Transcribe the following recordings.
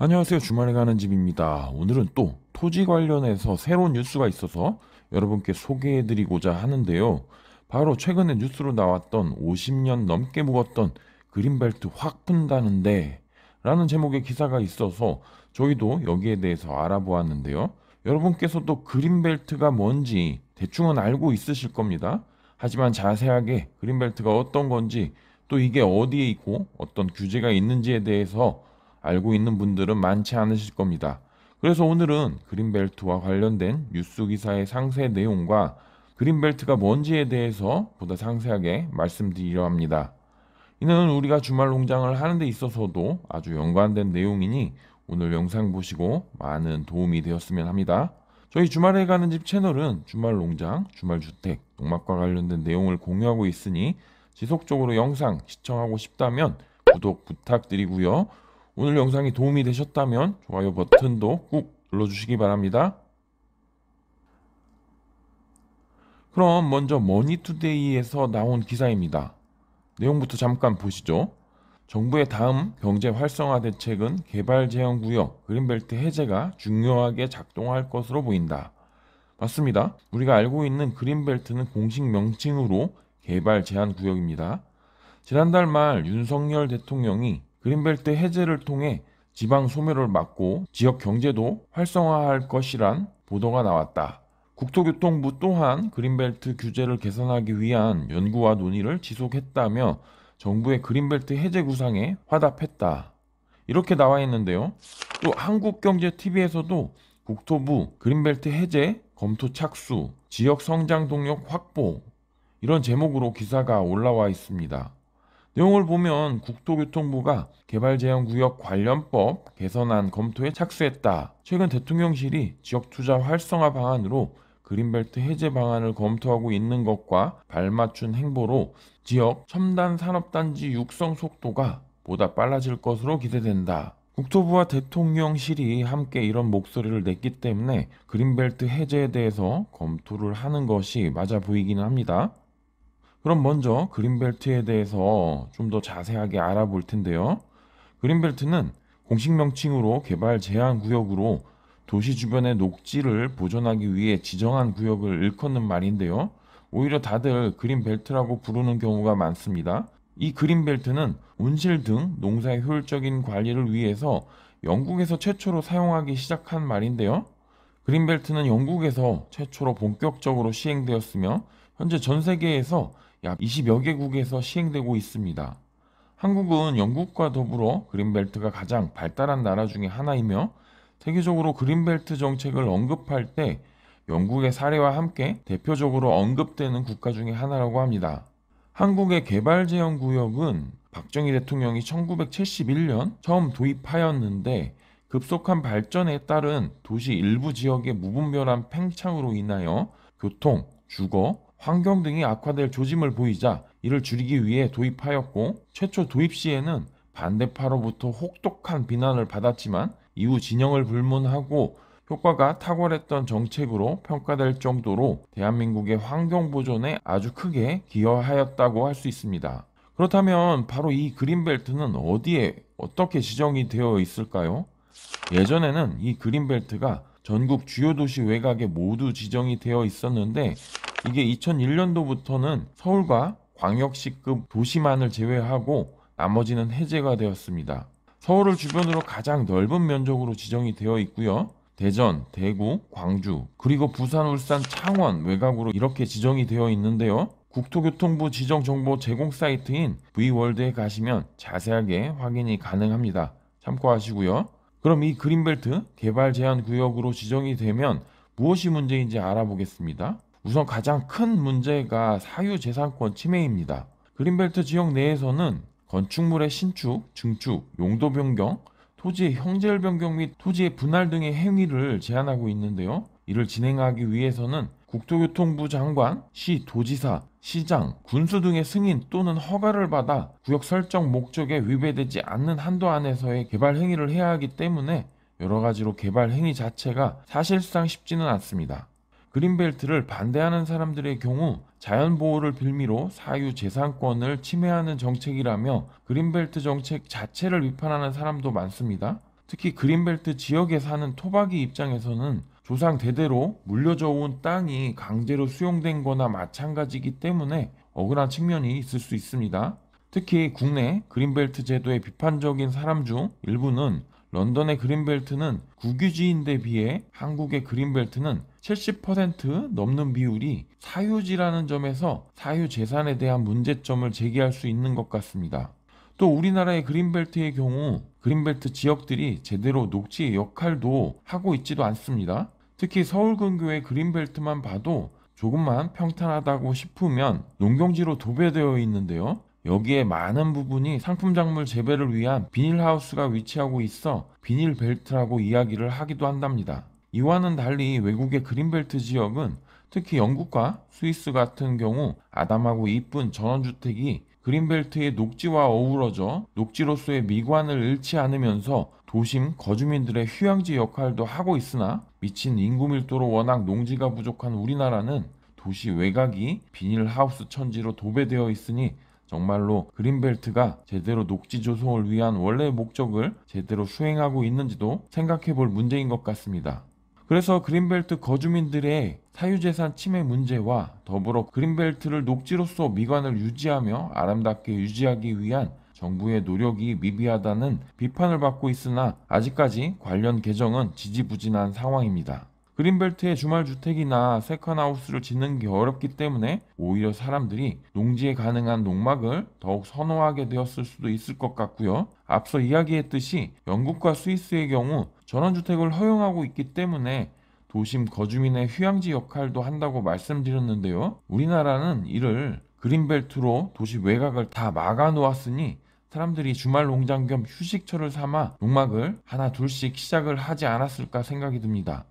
안녕하세요. 주말에 가는 집입니다. 오늘은 또 토지 관련해서 새로운 뉴스가 있어서 여러분께 소개해드리고자 하는데요. 바로 최근에 뉴스로 나왔던 50년 넘게 묵었던 그린벨트 확 푼다는데 라는 제목의 기사가 있어서 저희도 여기에 대해서 알아보았는데요. 여러분께서도 그린벨트가 뭔지 대충은 알고 있으실 겁니다. 하지만 자세하게 그린벨트가 어떤 건지 또 이게 어디에 있고 어떤 규제가 있는지에 대해서 알고 있는 분들은 많지 않으실 겁니다. 그래서 오늘은 그린벨트와 관련된 뉴스 기사의 상세 내용과 그린벨트가 뭔지에 대해서 보다 상세하게 말씀드리려 합니다. 이는 우리가 주말 농장을 하는 데 있어서도 아주 연관된 내용이니 오늘 영상 보시고 많은 도움이 되었으면 합니다. 저희 주말에 가는 집 채널은 주말 농장, 주말 주택, 농막과 관련된 내용을 공유하고 있으니 지속적으로 영상 시청하고 싶다면 구독 부탁드리고요. 오늘 영상이 도움이 되셨다면 좋아요 버튼도 꾹 눌러주시기 바랍니다. 그럼 먼저 머니투데이에서 나온 기사입니다. 내용부터 잠깐 보시죠. 정부의 다음 경제 활성화 대책은 개발 제한 구역 그린벨트 해제가 중요하게 작동할 것으로 보인다. 맞습니다. 우리가 알고 있는 그린벨트는 공식 명칭으로 개발 제한 구역입니다. 지난달 말 윤석열 대통령이 그린벨트 해제를 통해 지방 소멸을 막고 지역 경제도 활성화할 것이란 보도가 나왔다. 국토교통부 또한 그린벨트 규제를 개선하기 위한 연구와 논의를 지속했다며 정부의 그린벨트 해제 구상에 화답했다. 이렇게 나와 있는데요. 또 한국경제TV에서도 국토부 그린벨트 해제 검토 착수 지역 성장 동력 확보 이런 제목으로 기사가 올라와 있습니다. 내용을 보면 국토교통부가 개발제한구역 관련법 개선안 검토에 착수했다. 최근 대통령실이 지역투자 활성화 방안으로 그린벨트 해제 방안을 검토하고 있는 것과 발맞춘 행보로 지역 첨단 산업단지 육성 속도가 보다 빨라질 것으로 기대된다. 국토부와 대통령실이 함께 이런 목소리를 냈기 때문에 그린벨트 해제에 대해서 검토를 하는 것이 맞아 보이기는 합니다. 그럼 먼저 그린벨트에 대해서 좀 더 자세하게 알아볼 텐데요. 그린벨트는 공식 명칭으로 개발 제한 구역으로 도시 주변의 녹지를 보존하기 위해 지정한 구역을 일컫는 말인데요. 오히려 다들 그린벨트라고 부르는 경우가 많습니다. 이 그린벨트는 온실 등 농사의 효율적인 관리를 위해서 영국에서 최초로 사용하기 시작한 말인데요. 그린벨트는 영국에서 최초로 본격적으로 시행되었으며 현재 전 세계에서 약 20여 개국에서 시행되고 있습니다. 한국은 영국과 더불어 그린벨트가 가장 발달한 나라 중에 하나이며 세계적으로 그린벨트 정책을 언급할 때 영국의 사례와 함께 대표적으로 언급되는 국가 중에 하나라고 합니다. 한국의 개발제형 구역은 박정희 대통령이 1971년 처음 도입하였는데 급속한 발전에 따른 도시 일부 지역의 무분별한 팽창으로 인하여 교통, 주거, 환경 등이 악화될 조짐을 보이자 이를 줄이기 위해 도입하였고 최초 도입 시에는 반대파로부터 혹독한 비난을 받았지만 이후 진영을 불문하고 효과가 탁월했던 정책으로 평가될 정도로 대한민국의 환경 보존에 아주 크게 기여하였다고 할 수 있습니다. 그렇다면 바로 이 그린벨트는 어디에 어떻게 지정이 되어 있을까요? 예전에는 이 그린벨트가 전국 주요 도시 외곽에 모두 지정이 되어 있었는데 이게 2001년도부터는 서울과 광역시급 도시만을 제외하고 나머지는 해제가 되었습니다. 서울을 주변으로 가장 넓은 면적으로 지정이 되어 있고요. 대전, 대구, 광주, 그리고 부산, 울산, 창원 외곽으로 이렇게 지정이 되어 있는데요. 국토교통부 지정 정보 제공 사이트인 V월드에 가시면 자세하게 확인이 가능합니다. 참고하시고요. 그럼 이 그린벨트 개발 제한 구역으로 지정이 되면 무엇이 문제인지 알아보겠습니다. 우선 가장 큰 문제가 사유재산권 침해입니다. 그린벨트 지역 내에서는 건축물의 신축, 증축, 용도 변경, 토지의 형질 변경 및 토지의 분할 등의 행위를 제한하고 있는데요. 이를 진행하기 위해서는 국토교통부 장관, 시 도지사, 시장, 군수 등의 승인 또는 허가를 받아 구역 설정 목적에 위배되지 않는 한도 안에서의 개발 행위를 해야 하기 때문에 여러 가지로 개발 행위 자체가 사실상 쉽지는 않습니다. 그린벨트를 반대하는 사람들의 경우 자연보호를 빌미로 사유재산권을 침해하는 정책이라며 그린벨트 정책 자체를 비판하는 사람도 많습니다. 특히 그린벨트 지역에 사는 토박이 입장에서는 조상 대대로 물려져 온 땅이 강제로 수용된 거나 마찬가지이기 때문에 억울한 측면이 있을 수 있습니다. 특히 국내 그린벨트 제도에 비판적인 사람 중 일부는 런던의 그린벨트는 국유지인데 비해 한국의 그린벨트는 70% 넘는 비율이 사유지라는 점에서 사유 재산에 대한 문제점을 제기할 수 있는 것 같습니다. 또 우리나라의 그린벨트의 경우 그린벨트 지역들이 제대로 녹지의 역할도 하고 있지도 않습니다. 특히 서울 근교의 그린벨트만 봐도 조금만 평탄하다고 싶으면 농경지로 도배되어 있는데요. 여기에 많은 부분이 상품작물 재배를 위한 비닐하우스가 위치하고 있어 비닐벨트라고 이야기를 하기도 한답니다. 이와는 달리 외국의 그린벨트 지역은 특히 영국과 스위스 같은 경우 아담하고 이쁜 전원주택이 그린벨트의 녹지와 어우러져 녹지로서의 미관을 잃지 않으면서 도심 거주민들의 휴양지 역할도 하고 있으나 미친 인구 밀도로 워낙 농지가 부족한 우리나라는 도시 외곽이 비닐하우스 천지로 도배되어 있으니 정말로 그린벨트가 제대로 녹지 조성을 위한 원래 목적을 제대로 수행하고 있는지도 생각해 볼 문제인 것 같습니다. 그래서 그린벨트 거주민들의 사유재산 침해 문제와 더불어 그린벨트를 녹지로서 미관을 유지하며 아름답게 유지하기 위한 정부의 노력이 미비하다는 비판을 받고 있으나 아직까지 관련 개정은 지지부진한 상황입니다. 그린벨트의 주말 주택이나 세컨하우스를 짓는 게 어렵기 때문에 오히려 사람들이 농지에 가능한 농막을 더욱 선호하게 되었을 수도 있을 것 같고요. 앞서 이야기했듯이 영국과 스위스의 경우 전원주택을 허용하고 있기 때문에 도심 거주민의 휴양지 역할도 한다고 말씀드렸는데요. 우리나라는 이를 그린벨트로 도시 외곽을 다 막아 놓았으니 사람들이 주말 농장 겸 휴식처를 삼아 농막을 하나 둘씩 시작을 하지 않았을까 생각이 듭니다.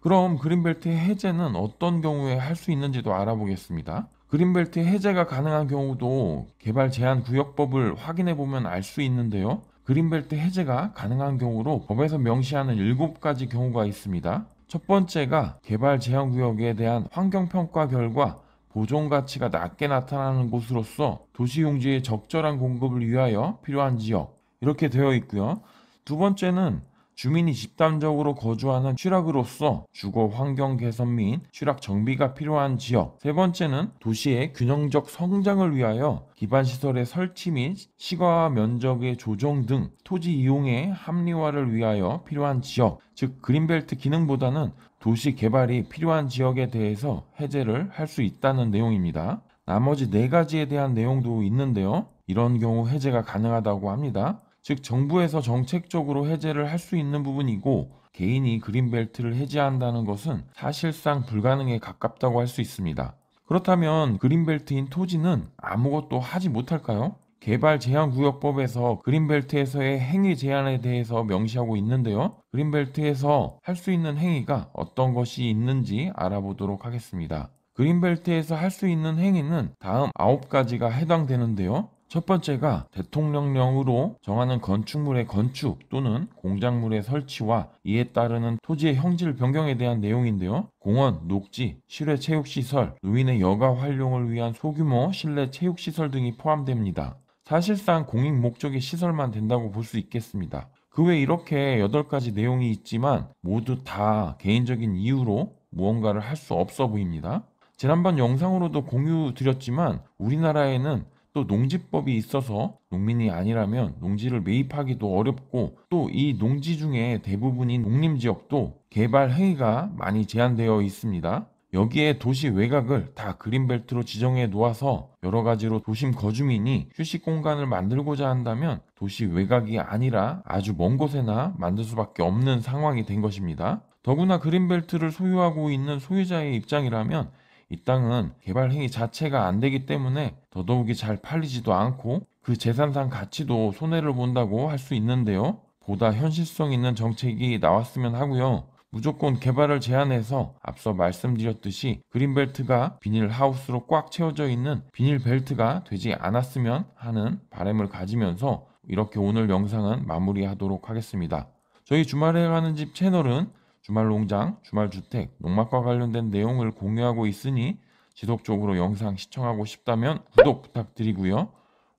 그럼 그린벨트 해제는 어떤 경우에 할 수 있는지도 알아보겠습니다. 그린벨트 해제가 가능한 경우도 개발 제한 구역법을 확인해 보면 알 수 있는데요. 그린벨트 해제가 가능한 경우로 법에서 명시하는 7가지 경우가 있습니다. 첫 번째가 개발 제한 구역에 대한 환경평가 결과 보존 가치가 낮게 나타나는 곳으로서 도시 용지의 적절한 공급을 위하여 필요한 지역 이렇게 되어 있고요. 두 번째는 주민이 집단적으로 거주하는 취락으로서 주거 환경 개선 및 취락 정비가 필요한 지역. 세 번째는 도시의 균형적 성장을 위하여 기반시설의 설치 및 시가와 면적의 조정 등 토지 이용의 합리화를 위하여 필요한 지역, 즉 그린벨트 기능보다는 도시 개발이 필요한 지역에 대해서 해제를 할 수 있다는 내용입니다. 나머지 네 가지에 대한 내용도 있는데요. 이런 경우 해제가 가능하다고 합니다. 즉 정부에서 정책적으로 해제를 할 수 있는 부분이고 개인이 그린벨트를 해제한다는 것은 사실상 불가능에 가깝다고 할 수 있습니다. 그렇다면 그린벨트인 토지는 아무것도 하지 못할까요? 개발 제한 구역법에서 그린벨트에서의 행위 제한에 대해서 명시하고 있는데요. 그린벨트에서 할 수 있는 행위가 어떤 것이 있는지 알아보도록 하겠습니다. 그린벨트에서 할 수 있는 행위는 다음 9가지가 해당되는데요. 첫 번째가 대통령령으로 정하는 건축물의 건축 또는 공작물의 설치와 이에 따르는 토지의 형질 변경에 대한 내용인데요. 공원, 녹지, 실외 체육시설, 노인의 여가 활용을 위한 소규모 실내 체육시설 등이 포함됩니다. 사실상 공익 목적의 시설만 된다고 볼 수 있겠습니다. 그 외 이렇게 8가지 내용이 있지만 모두 다 개인적인 이유로 무언가를 할 수 없어 보입니다. 지난번 영상으로도 공유 드렸지만 우리나라에는 또 농지법이 있어서 농민이 아니라면 농지를 매입하기도 어렵고 또 이 농지 중에 대부분인 농림지역도 개발 행위가 많이 제한되어 있습니다. 여기에 도시 외곽을 다 그린벨트로 지정해 놓아서 여러 가지로 도심 거주민이 휴식 공간을 만들고자 한다면 도시 외곽이 아니라 아주 먼 곳에나 만들 수밖에 없는 상황이 된 것입니다. 더구나 그린벨트를 소유하고 있는 소유자의 입장이라면 이 땅은 개발 행위 자체가 안 되기 때문에 더더욱이 잘 팔리지도 않고 그 재산상 가치도 손해를 본다고 할 수 있는데요. 보다 현실성 있는 정책이 나왔으면 하고요. 무조건 개발을 제한해서 앞서 말씀드렸듯이 그린벨트가 비닐하우스로 꽉 채워져 있는 비닐벨트가 되지 않았으면 하는 바램을 가지면서 이렇게 오늘 영상은 마무리하도록 하겠습니다. 저희 주말에 가는 집 채널은 주말 농장, 주말 주택, 농막과 관련된 내용을 공유하고 있으니 지속적으로 영상 시청하고 싶다면 구독 부탁드리고요.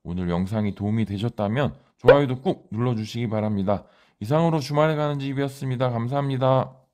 오늘 영상이 도움이 되셨다면 좋아요도 꾹 눌러주시기 바랍니다. 이상으로 주말에 가는 집이었습니다. 감사합니다.